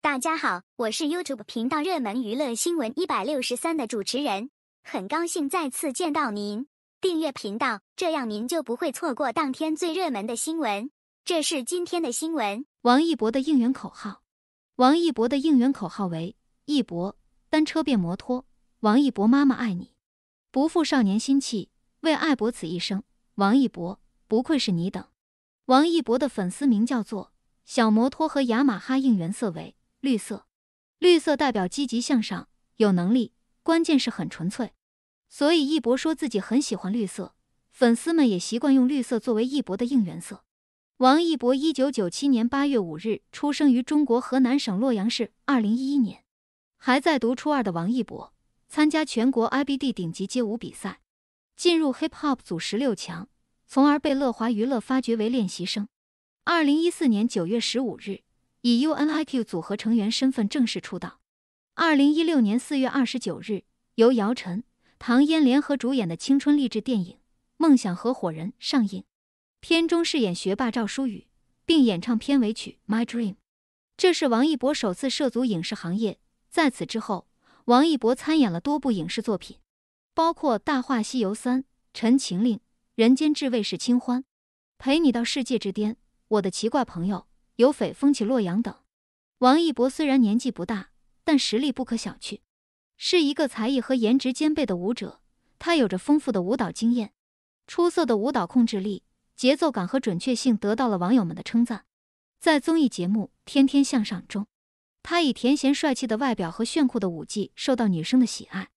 大家好，我是 YouTube 频道热门娱乐新闻一百六十三的主持人，很高兴再次见到您。订阅频道，这样您就不会错过当天最热门的新闻。这是今天的新闻。王一博的应援口号，王一博的应援口号为“一博，单车变摩托”。王一博妈妈爱你，不负少年心气，为爱博此一生。王一博，不愧是你等。王一博的粉丝名叫做“小摩托”和“雅马哈”应援色为。绿色，绿色代表积极向上，有能力，关键是很纯粹。所以一博说自己很喜欢绿色，粉丝们也习惯用绿色作为一博的应援色。王一博，一九九七年八月五日出生于中国河南省洛阳市。二零一一年，还在读初二的王一博参加全国 IBD 顶级街舞比赛，进入 Hip Hop 组十六强，从而被乐华娱乐发掘为练习生。二零一四年九月十五日。以 UNIQ 组合成员身份正式出道。二零一六年四月二十九日，由姚晨、唐嫣联合主演的青春励志电影《梦想合伙人》上映，片中饰演学霸赵书宇，并演唱片尾曲《My Dream》。这是王一博首次涉足影视行业。在此之后，王一博参演了多部影视作品，包括《大话西游三》《陈情令》《人间至味是清欢》《陪你到世界之巅》《我的奇怪朋友》。有匪风起洛阳等。王一博虽然年纪不大，但实力不可小觑，是一个才艺和颜值兼备的舞者。他有着丰富的舞蹈经验，出色的舞蹈控制力、节奏感和准确性得到了网友们的称赞。在综艺节目《天天向上》中，他以甜贤帅气的外表和炫酷的舞技受到女生的喜爱。